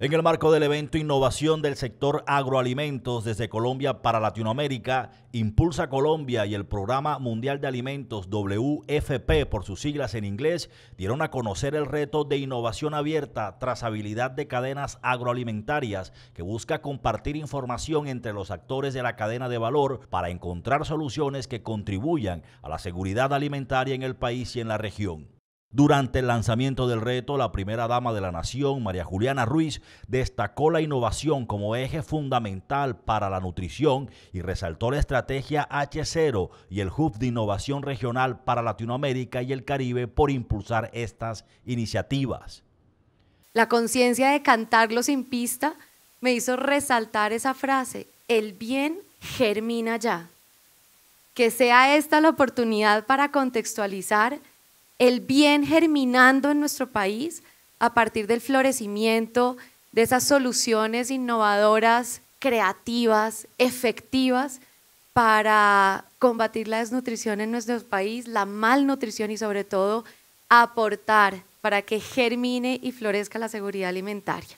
En el marco del evento Innovación del sector agroalimentos desde Colombia para Latinoamérica, Impulsa Colombia y el Programa Mundial de Alimentos WFP por sus siglas en inglés dieron a conocer el reto de innovación abierta, trazabilidad de cadenas agroalimentarias que busca compartir información entre los actores de la cadena de valor para encontrar soluciones que contribuyan a la seguridad alimentaria en el país y en la región. Durante el lanzamiento del reto, la primera dama de la nación, María Juliana Ruiz, destacó la innovación como eje fundamental para la nutrición y resaltó la estrategia H0 y el Hub de Innovación Regional para Latinoamérica y el Caribe por impulsar estas iniciativas. La conciencia de cantarlo sin pista me hizo resaltar esa frase, el bien germina ya. Que sea esta la oportunidad para contextualizar el bien germinando en nuestro país a partir del florecimiento de esas soluciones innovadoras, creativas, efectivas para combatir la desnutrición en nuestro país, la malnutrición y sobre todo aportar para que germine y florezca la seguridad alimentaria.